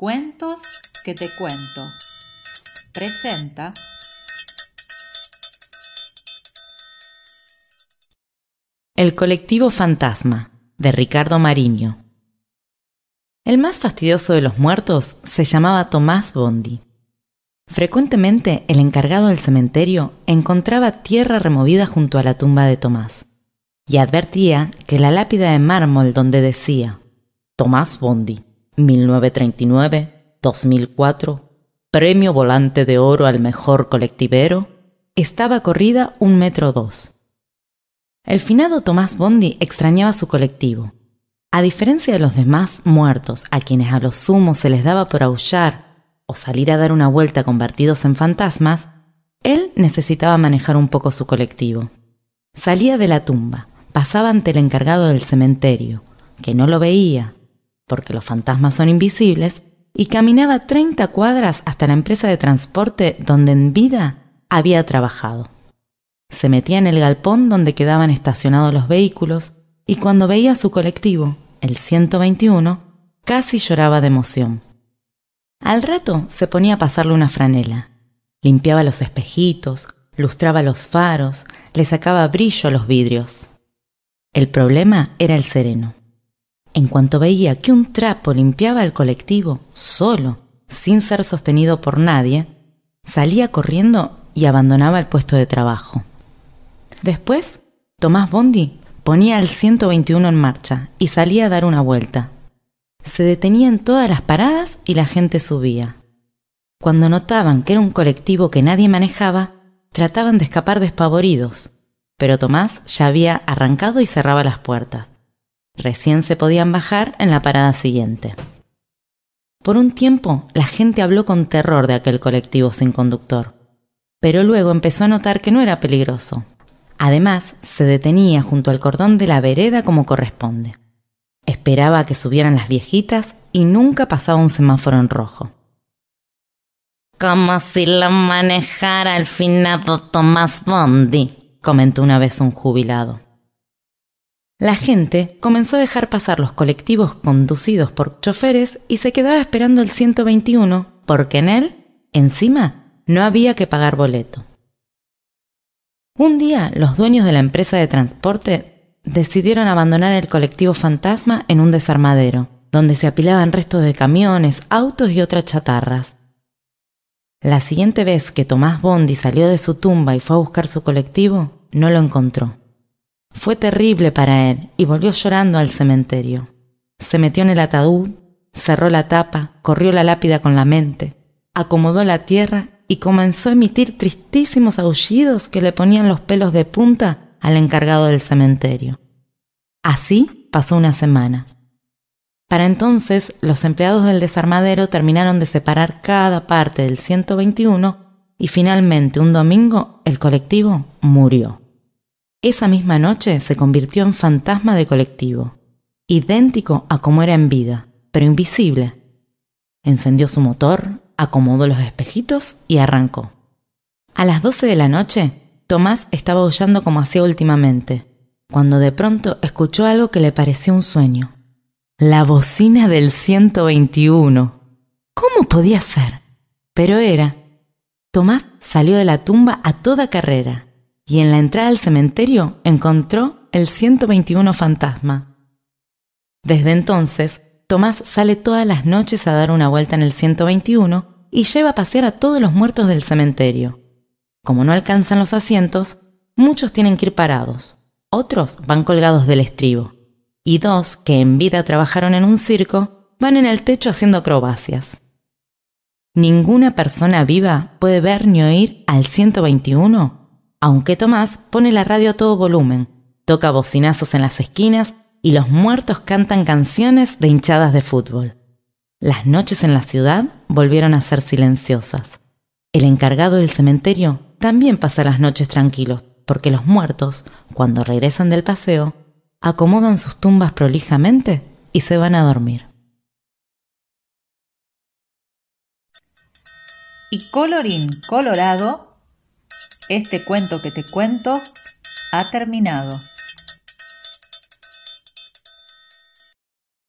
Cuentos que te cuento. Presenta. El colectivo fantasma de Ricardo Mariño. El más fastidioso de los muertos se llamaba Tomás Bondi. Frecuentemente el encargado del cementerio encontraba tierra removida junto a la tumba de Tomás y advertía que la lápida de mármol donde decía Tomás Bondi 1939-2004, premio volante de oro al mejor colectivero, estaba corrida un metro dos. El finado Tomás Bondi extrañaba su colectivo. A diferencia de los demás muertos, a quienes a los sumos se les daba por aullar o salir a dar una vuelta convertidos en fantasmas, él necesitaba manejar un poco su colectivo. Salía de la tumba, pasaba ante el encargado del cementerio, que no lo veía, porque los fantasmas son invisibles, y caminaba 30 cuadras hasta la empresa de transporte donde en vida había trabajado. Se metía en el galpón donde quedaban estacionados los vehículos y cuando veía su colectivo, el 121, casi lloraba de emoción. Al rato se ponía a pasarle una franela. Limpiaba los espejitos, lustraba los faros, le sacaba brillo a los vidrios. El problema era el sereno. En cuanto veía que un trapo limpiaba el colectivo, solo, sin ser sostenido por nadie, salía corriendo y abandonaba el puesto de trabajo. Después, Tomás Bondi ponía el 121 en marcha y salía a dar una vuelta. Se detenía en todas las paradas y la gente subía. Cuando notaban que era un colectivo que nadie manejaba, trataban de escapar despavoridos, pero Tomás ya había arrancado y cerraba las puertas. Recién se podían bajar en la parada siguiente. Por un tiempo, la gente habló con terror de aquel colectivo sin conductor, pero luego empezó a notar que no era peligroso. Además, se detenía junto al cordón de la vereda como corresponde. Esperaba que subieran las viejitas y nunca pasaba un semáforo en rojo. Como si lo manejara el finado Tomás Bondi, comentó una vez un jubilado. La gente comenzó a dejar pasar los colectivos conducidos por choferes y se quedaba esperando el 121 porque en él, encima, no había que pagar boleto. Un día, los dueños de la empresa de transporte decidieron abandonar el colectivo fantasma en un desarmadero, donde se apilaban restos de camiones, autos y otras chatarras. La siguiente vez que Tomás Bondi salió de su tumba y fue a buscar su colectivo, no lo encontró. Fue terrible para él y volvió llorando al cementerio. Se metió en el ataúd, cerró la tapa, corrió la lápida con la mente, acomodó la tierra y comenzó a emitir tristísimos aullidos que le ponían los pelos de punta al encargado del cementerio. Así pasó una semana. Para entonces, los empleados del desarmadero terminaron de separar cada parte del 121 y finalmente un domingo el colectivo murió. Esa misma noche se convirtió en fantasma de colectivo, idéntico a como era en vida, pero invisible. Encendió su motor, acomodó los espejitos y arrancó. A las 12 de la noche, Tomás estaba aullando como hacía últimamente, cuando de pronto escuchó algo que le pareció un sueño. La bocina del 121. ¿Cómo podía ser? Pero era. Tomás salió de la tumba a toda carrera y en la entrada al cementerio encontró el 121 fantasma. Desde entonces, Tomás sale todas las noches a dar una vuelta en el 121 y lleva a pasear a todos los muertos del cementerio. Como no alcanzan los asientos, muchos tienen que ir parados, otros van colgados del estribo, y dos que en vida trabajaron en un circo van en el techo haciendo acrobacias. Ninguna persona viva puede ver ni oír al 121 aunque Tomás pone la radio a todo volumen, toca bocinazos en las esquinas y los muertos cantan canciones de hinchadas de fútbol. Las noches en la ciudad volvieron a ser silenciosas. El encargado del cementerio también pasa las noches tranquilos, porque los muertos, cuando regresan del paseo, acomodan sus tumbas prolijamente y se van a dormir. Y colorín colorado, este cuento que te cuento ha terminado.